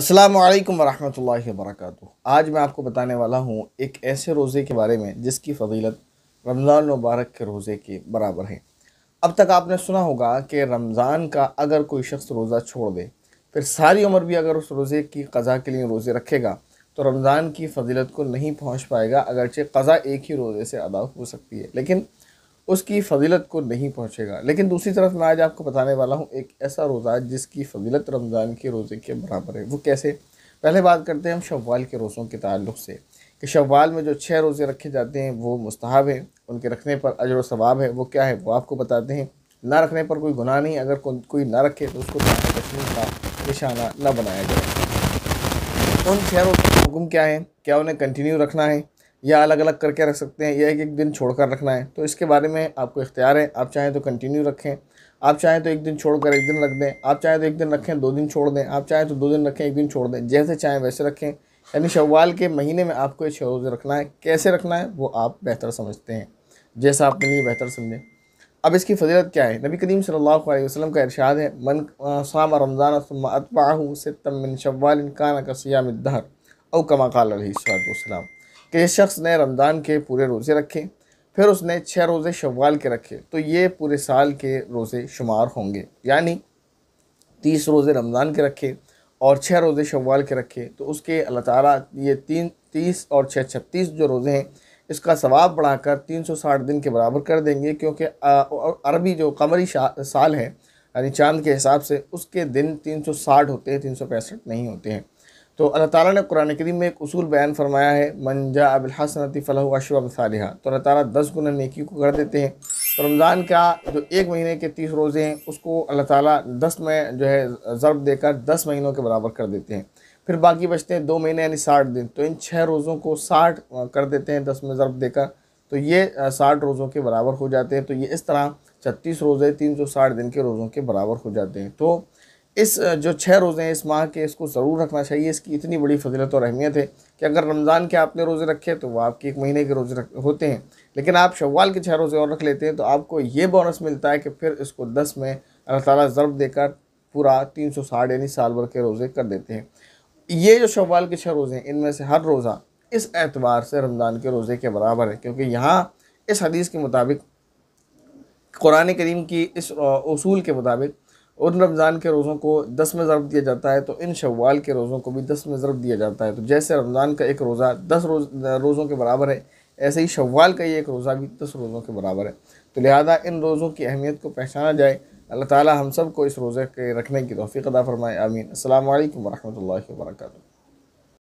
अस्सलाम वालेकुम वरहमतुल्लाहि वबरकातुहू आज मैं आपको बताने वाला हूँ एक ऐसे रोज़े के बारे में जिसकी फजीलत रमज़ान मुबारक के रोज़े के बराबर है अब तक आपने सुना होगा कि रमज़ान का अगर कोई शख्स रोज़ा छोड़ दे फिर सारी उम्र भी अगर उस रोज़े की कज़ा के लिए रोज़े रखेगा तो रमज़ान की फजीलत को नहीं पहुँच पाएगा अगरचे कज़ा एक ही रोज़े से अदा हो सकती है लेकिन उसकी फजीलत को नहीं पहुँचेगा लेकिन दूसरी तरफ मैं आज आपको बताने वाला हूँ एक ऐसा रोज़ा जिसकी फजीलत रमज़ान के रोज़े के बराबर है वो कैसे पहले बात करते हैं हम शवाल के रोज़ों के ताल्लुक से कि शवाल में जो छः रोज़े रखे जाते हैं वो मुस्ताब हैं उनके रखने पर अजर वाब है वो क्या है वो आपको बताते हैं ना रखने पर कोई गुनाह नहीं अगर को, कोई ना रखे तो उसको का निशाना ना बनाया जाए उन छः रोज़ों के हुक्म क्या है क्या उन्हें कंटिन्यू रखना है या अलग अलग करके रख सकते हैं या एक एक दिन छोड़ कर रखना है तो इसके बारे में आपको इख्तियार है आप चाहें तो कंटिन्यू रखें आप चाहें तो एक दिन छोड़ कर एक दिन रख दें आप चाहें तो एक दिन रखें दो दिन छोड़ दें आप चाहें तो दो दिन रखें एक दिन छोड़ दें जैसे चाहें वैसे रखें यानी शवाल के महीने में आपको ये छः रोज़ रखना है कैसे रखना है वो आप बेहतर समझते हैं जैसा आप लिए बेहतर समझें अब इसकी फजीलत क्या है नबी करीम सल्लल्लाहु अलैहि वसल्लम का इरशाद है मन साम रमज़ान अतबाहू सितम मिन शवाल काना का सियाम दहर और कमा काल सलाम कि इस शख्स ने रमज़ान के पूरे रोज़े रखे फिर उसने छः रोज़े शवाल के रखे तो ये पूरे साल के रोज़े शुमार होंगे यानी तीस रोज़े रमज़ान के रखे और छः रोज़े शवाल के रखे तो उसके अल्लाह ताला ये तीन तीस और छः छत्तीस जो रोज़े हैं इसका सवाब बढ़ाकर तीन सौ साठ दिन के बराबर कर देंगे क्योंकि अरबी जो कमरी साल है यानी चांद के हिसाब से उसके दिन तीन सौ साठ होते हैं तीन सौ पैंसठ नहीं होते हैं तो अल्लाह ताला ने कुरान करीम में एक उसूल बयान फरमाया है मंजा अबिलहसनती फ़लह अशवा सालिहा तो अल्लाह ताला दस गुना नेकी को कर देते हैं तो रमज़ान का जो एक महीने के तीस रोज़े हैं उसको अल्लाह ताला दस में जो है ज़रब देकर दस महीनों के बराबर कर देते हैं फिर बाकी बचते हैं दो महीने यानी साठ दिन तो इन छः रोज़ों को साठ कर देते हैं दस में ज़रब देकर तो ये साठ रोज़ों के बराबर हो जाते हैं तो ये इस तरह छत्तीस रोज़े तीन सौ साठ दिन के रोज़ों के बराबर हो जाते हैं तो इस जो छः रोज़े हैं इस माह के इसको ज़रूर रखना चाहिए इसकी इतनी बड़ी फजीलत और अहमियत है कि अगर रमज़ान के आपने रोज़े रखे तो वो आपके एक महीने के रोज़े होते हैं लेकिन आप शवाल के छः रोज़े और रख लेते हैं तो आपको ये बोनस मिलता है कि फिर इसको दस में अल्लाह ताला ज़रब देकर पूरा तीन सौ साठ यानी साल भर के रोज़े कर देते हैं ये जो शवाल के छः रोज़े हैं इनमें से हर रोज़ा इस एतवार से रमज़ान के रोज़े के बराबर है क्योंकि यहाँ इस हदीस के मुताबिक कुरान करीम की इस असूल के मुताबिक उन रमज़ान के रोज़ों को दस में ज़रब दिया जाता है तो इन शवाल के रोज़ों को भी दस में ज़रब दिया जाता है तो जैसे रमज़ान का एक रोज़ा दस रोज़ रोज़ों के बराबर है ऐसे ही शवाल का ये एक रोज़ा भी दस रोज़ों के बराबर है तो लिहाजा इन रोज़ों की अहमियत को पहचाना जाए अल्लाह ताली हम सब को इस रोज़े के रखने की तोफ़ी अदा फ़रमाए आमीन अल्लाम वरहमल वर्का